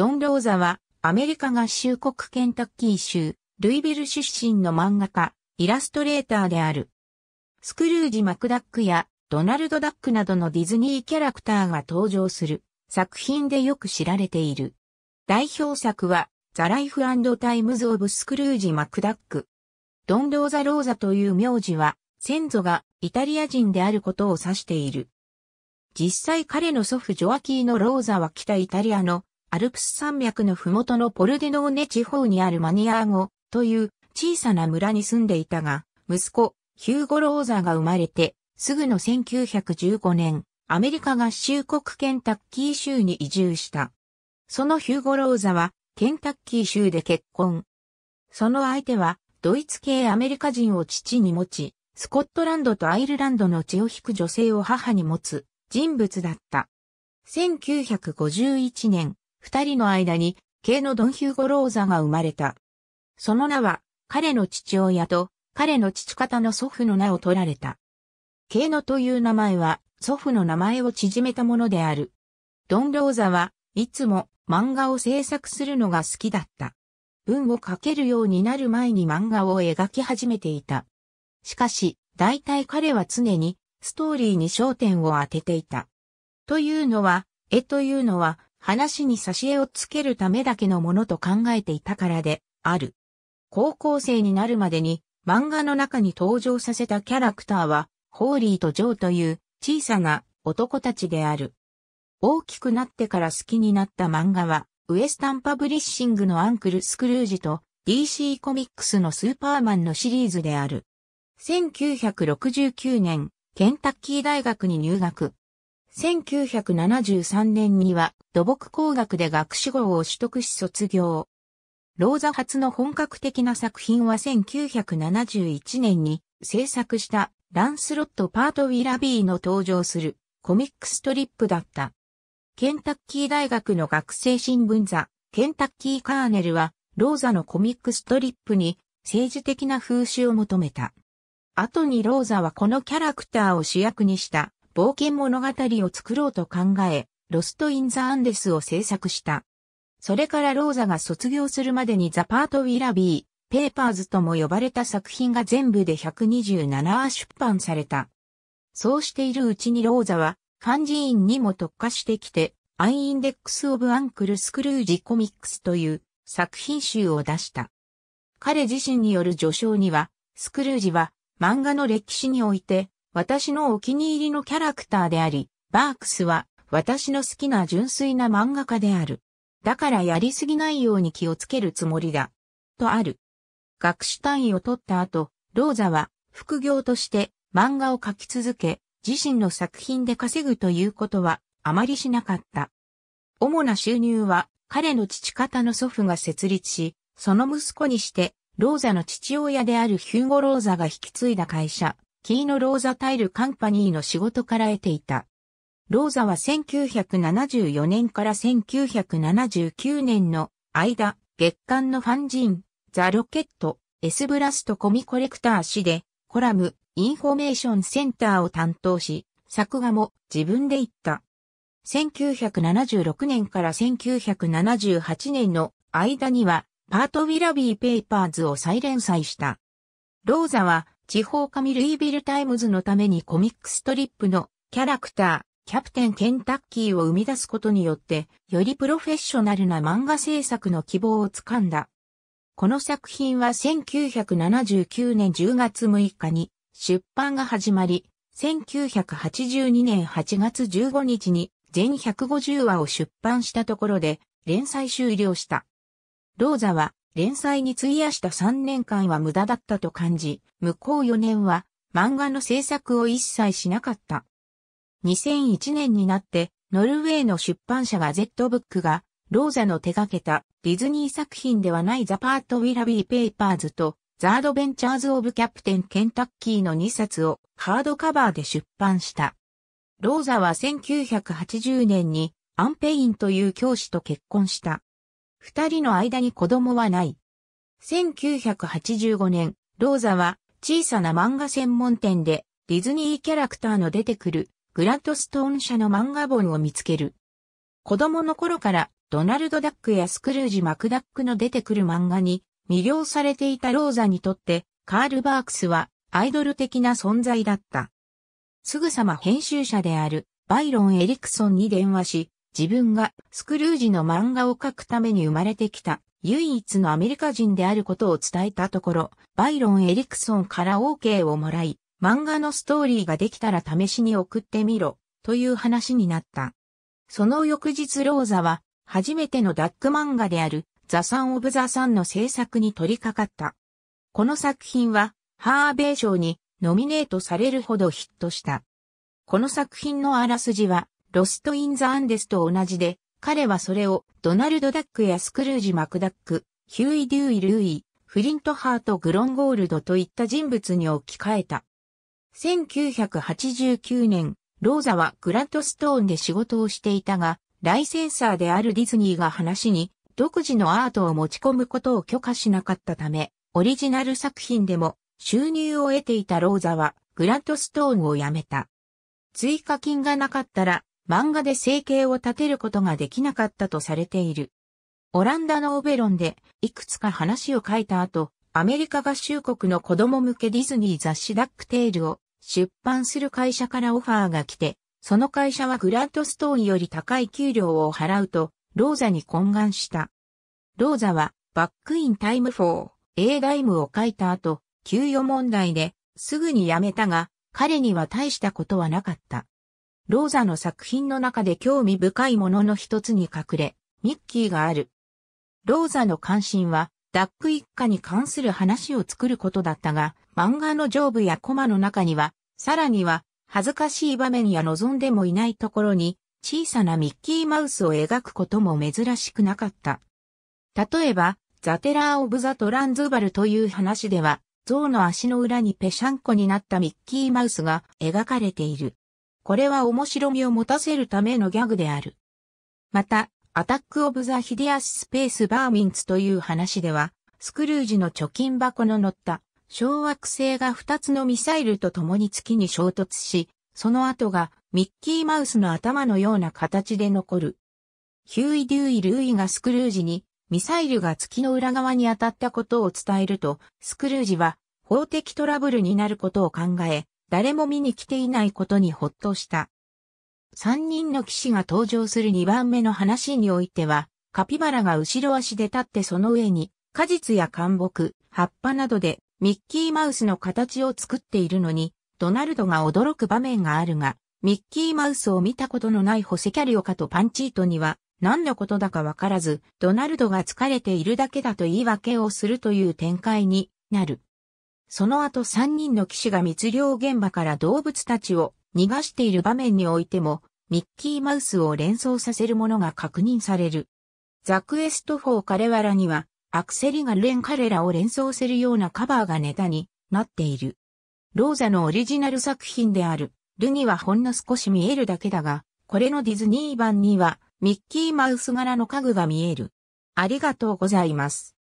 ドン・ローザは、アメリカ合衆国ケンタッキー州、ルイビル出身の漫画家、イラストレーターである。スクルージ・マクダックやドナルド・ダックなどのディズニーキャラクターが登場する作品でよく知られている。代表作はザ・ライフタイムズ・オブ・スクルージ・マクダック。ドン・ローザ・ローザという名字は先祖がイタリア人であることを指している。実際彼の祖父ジョアキーノ・ローザは北イタリアのアルプス山脈のふもとのポルデノーネ地方にあるマニアーゴという小さな村に住んでいたが、息子、ヒューゴ・ローザが生まれて、すぐの1915年、アメリカ合衆国ケンタッキー州に移住した。そのヒューゴ・ローザは、ケンタッキー州で結婚。その相手は、ドイツ系アメリカ人を父に持ち、スコットランドとアイルランドの血を引く女性を母に持つ人物だった。1951年、二人の間に、系のドン・ヒューゴ・ローザが生まれた。その名は、彼の父親と、彼の父方の祖父の名を取られた。系のという名前は、祖父の名前を縮めたものである。ドン・ローザはいつも漫画を制作するのが好きだった。文を書けるようになる前に漫画を描き始めていた。しかし、大体彼は常にストーリーに焦点を当てていた。というのは、絵というのは話に挿絵をつけるためだけのものと考えていたからで、ある。高校生になるまでに漫画の中に登場させたキャラクターは、ホーリーとジョーという小さな男たちである。大きくなってから好きになった漫画は、ウエスタンパブリッシングのアンクル・スクルージと DC コミックスのスーパーマンのシリーズである。1969年、ケンタッキー大学に入学。1973年には土木工学で学士号を取得し卒業。ローザ初の本格的な作品は1971年に制作したランスロット・パート・ウィラビーの登場するコミックストリップだった。ケンタッキー大学の学生新聞座、ケンタッキー・カーネルはローザのコミックストリップに政治的な風刺を求めた。後にローザはこのキャラクターを主役にした冒険物語を作ろうと考え、ロスト・イン・ザ・アンデスを制作した。それからローザが卒業するまでにザ・パート・ウィラビー、ペーパーズとも呼ばれた作品が全部で127話出版された。そうしているうちにローザは、ファンにも特化してきて、アイインデックス・オブ・アンクル・スクルージ・コミックスという作品集を出した。彼自身による序章には、スクルージは漫画の歴史において私のお気に入りのキャラクターであり、バークスは私の好きな純粋な漫画家である。だからやりすぎないように気をつけるつもりだ。とある。学士単位を取った後、ローザは副業として漫画を描き続け、自身の作品で稼ぐということはあまりしなかった。主な収入は彼の父方の祖父が設立し、その息子にして、ローザの父親であるヒューゴ・ローザが引き継いだ会社、キーノ・ローザ・タイル・カンパニーの仕事から得ていた。ローザは1974年から1979年の間、月間のファンジン、ザ・ロケット、エスブラスト・コミコレクター誌で、コラム、インフォメーションセンターを担当し、作画も自分で言った。1976年から1978年の間には、パート・ウィラビー・ペーパーズを再連載した。ローザは地方紙ルイビルタイムズのためにコミックストリップのキャラクター、キャプテンケンタッキーを生み出すことによって、よりプロフェッショナルな漫画制作の希望をつかんだ。この作品は1979年10月6日に出版が始まり、1982年8月15日に全150話を出版したところで連載終了した。ローザは連載に費やした3年間は無駄だったと感じ、向こう4年は漫画の制作を一切しなかった。2001年になって、ノルウェーの出版社が Z ブックが、ローザの手掛けたディズニー作品ではないザ・パート・ウィラビー・ペーパーズとザ・アドベンチャーズ・オブ・キャプテン・ケンタッキーの2冊をハードカバーで出版した。ローザは1980年にアンペインという教師と結婚した。二人の間に子供はない。1985年、ローザは小さな漫画専門店でディズニーキャラクターの出てくるグラッドストーン社の漫画本を見つける。子供の頃からドナルド・ダックやスクルージ・マクダックの出てくる漫画に魅了されていたローザにとってカール・バークスはアイドル的な存在だった。すぐさま編集者であるバイロン・エリクソンに電話し、自分がスクルージの漫画を描くために生まれてきた唯一のアメリカ人であることを伝えたところ、バイロン・エリクソンから OK をもらい、漫画のストーリーができたら試しに送ってみろ、という話になった。その翌日ローザは、初めてのダック漫画である、ザ・サン・オブ・ザ・サンの制作に取り掛かった。この作品は、ハーベー賞にノミネートされるほどヒットした。この作品のあらすじは、ロスト・イン・ザ・アンデスと同じで、彼はそれをドナルド・ダックやスクルージ・マクダック、ヒューイ・デューイ・ルーイ、フリント・ハート・グロンゴールドといった人物に置き換えた。1989年、ローザはグラッドストーンで仕事をしていたが、ライセンサーであるディズニーが話に独自のアートを持ち込むことを許可しなかったため、オリジナル作品でも収入を得ていたローザはグラッドストーンを辞めた。追加金がなかったら漫画で生計を立てることができなかったとされている。オランダのオベロンでいくつか話を書いた後、アメリカ合衆国の子供向けディズニー雑誌ダックテールを出版する会社からオファーが来て、その会社はグラントストーンより高い給料を払うと、ローザに懇願した。ローザは、バックインタイム4、A ダイムを書いた後、給与問題ですぐに辞めたが、彼には大したことはなかった。ローザの作品の中で興味深いものの一つに隠れ、ミッキーがある。ローザの関心は、ダック一家に関する話を作ることだったが、漫画の上部やコマの中には、さらには、恥ずかしい場面や望んでもいないところに、小さなミッキーマウスを描くことも珍しくなかった。例えば、ザテラー・オブ・ザ・トランズバルという話では、象の足の裏にぺしゃんこになったミッキーマウスが描かれている。これは面白みを持たせるためのギャグである。また、アタック・オブ・ザ・ヒデアス・スペース・バーミンツという話では、スクルージの貯金箱の乗った小惑星が2つのミサイルと共に月に衝突し、その後がミッキーマウスの頭のような形で残る。ヒューイ・デューイ・ルーイがスクルージにミサイルが月の裏側に当たったことを伝えると、スクルージは法的トラブルになることを考え、誰も見に来ていないことにほっとした。三人の騎士が登場する二番目の話においては、カピバラが後ろ足で立ってその上に、果実や干木、葉っぱなどでミッキーマウスの形を作っているのに、ドナルドが驚く場面があるが、ミッキーマウスを見たことのないホセキャリオカとパンチートには、何のことだかわからず、ドナルドが疲れているだけだと言い訳をするという展開になる。その後3人の騎士が密漁現場から動物たちを逃がしている場面においても、ミッキーマウスを連想させるものが確認される。ザクエスト4カレワラには、アクセリルエンカレラを連想するようなカバーがネタになっている。ローザのオリジナル作品である、ルにはほんの少し見えるだけだが、これのディズニー版には、ミッキーマウス柄の家具が見える。ありがとうございます。